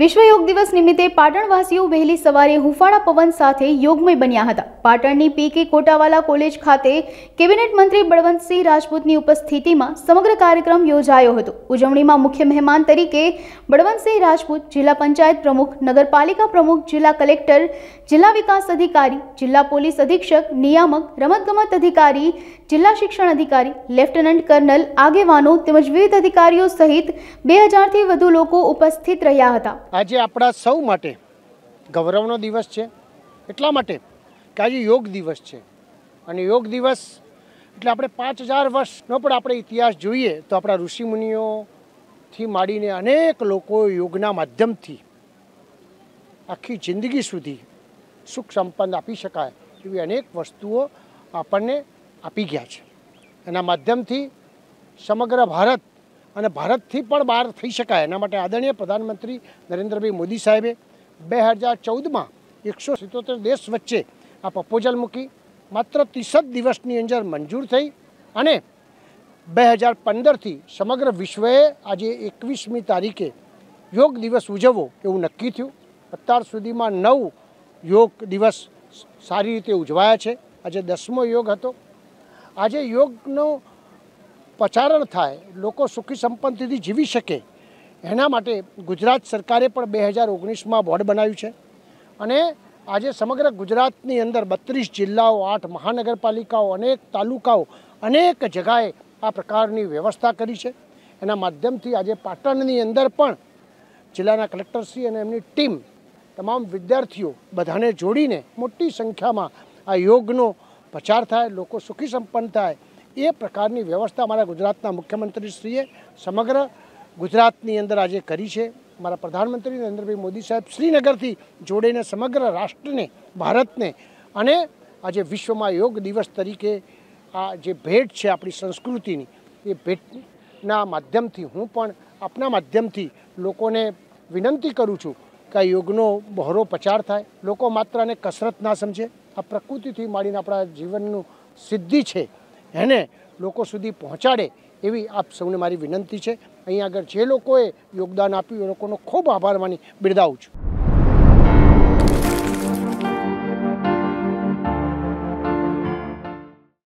વિશ્વ યોગ દિવસ નિમિત્તે પાટણવાસીઓ વહેલી સવારે હુંફાળા પવન સાથે યોગમય બન્યા હતા પાટણની પીકે કોટાવાલા કોલેજ ખાતે કેબિનેટ મંત્રી બળવંતસિંહ રાજપૂતની ઉપસ્થિતિમાં સમગ્ર કાર્યક્રમ યોજાયો હતો ઉજવણીમાં મુખ્ય મહેમાન તરીકે બળવંતસિંહ રાજપૂત જિલ્લા પંચાયત પ્રમુખ નગરપાલિકા પ્રમુખ જિલ્લા કલેક્ટર જિલ્લા વિકાસ અધિકારી જિલ્લા પોલીસ અધિક્ષક નિયામક રમતગમત અધિકારી જિલ્લા શિક્ષણ અધિકારી લેફ્ટનન્ટ કર્નલ આગેવાનો તેમજ વિવિધ અધિકારીઓ સહિત બે હજારથી વધુ લોકો ઉપસ્થિત રહ્યા હતા આજે આપણા સૌ માટે ગૌરવનો દિવસ છે એટલા માટે કાજે યોગ દિવસ છે અને યોગ દિવસ એટલે આપણે 5000 વર્ષ નો પણ આપણે ઇતિહાસ જોઈએ તો આપણા ઋષિમુનિઓ થી માડીને અનેક લોકો યોગના માધ્યમથી આખી જિંદગી સુધી સુખ સંપન્ન આપી શકાય કેવી અનેક વસ્તુઓ આપણને આપી ગયા છે એના માધ્યમથી સમગ્ર ભારત અને ભારત થી પણ બાર થઈ શકાય એના માટે આદરણીય પ્રધાનમંત્રી નરેન્દ્રભાઈ મોદી સાહેબે 2014 માં 177 દેશ વચ્ચે આ પપોજલ મુકી માત્ર 30 દિવસની અંદર મંજૂર થઈ અને 2015 થી સમગ્ર વિશ્વએ આજે 21મી તારીખે યોગ દિવસ ઉજવો એવું નક્કી થયું અત્યાર સુધીમાં નવ યોગ દિવસ સારી રીતે ઉજવાય છે આજે 10મો યોગ હતો આજે યોગનો প্রচারণ થાય লোক সুખી સંપنتي دي જીવી શકે એના માટે ગુજરાત સરકારે પણ 2019 માં બોર્ડ બનાવ્યું છે અને આજે સમગ્ર ગુજરાતની અંદર 32 જિલ્લાઓ 8 મહાનગરપાલિકાઓ અનેક તાલુકાઓ અનેક જગ્યાએ આ પ્રકારની વ્યવસ્થા કરી છે એના માધ્યમથી આજે પાટણની અંદર પણ જિલ્લાના કલેક્ટર શ્રી અને એમની ટીમ તમામ વિદ્યાર્થીઓ બધાને જોડીને મોટી સંખ્યામાં આ યોગનો प्रचार થાય લોકો સુખી સંપન્ન થાય એ પ્રકારની વ્યવસ્થા અમારા ગુજરાતના મુખ્યમંત્રીશ્રીએ સમગ્ર ગુજરાતની અંદર આજે કરી છે મારા પ્રધાનમંત્રી નરેન્દ્રભાઈ મોદી સાહેબ શ્રીનગરથી જોડીને સમગ્ર રાષ્ટ્રને ભારતને અને આજે વિશ્વમાં યોગ દિવસ તરીકે આ જે ભેટ છે આપણી સંસ્કૃતિની એ ભેટના માધ્યમથી હું પણ આપના માધ્યમથી લોકોને વિનંતી કરું છું કે યોગનો બહોરો પ્રચાર થાય લોકો માત્ર આને કસરત ના સમજે આ પ્રકૃતિથી માંડીને આપણા જીવનનું સિદ્ધિ છે એને લોકો સુધી પહોંચાડે એવી આપ સૌને મારી વિનંતી છે અહીં આગળ જે લોકોએ યોગદાન આપ્યું એ લોકોનો ખૂબ આભાર માની બિરદાવું છું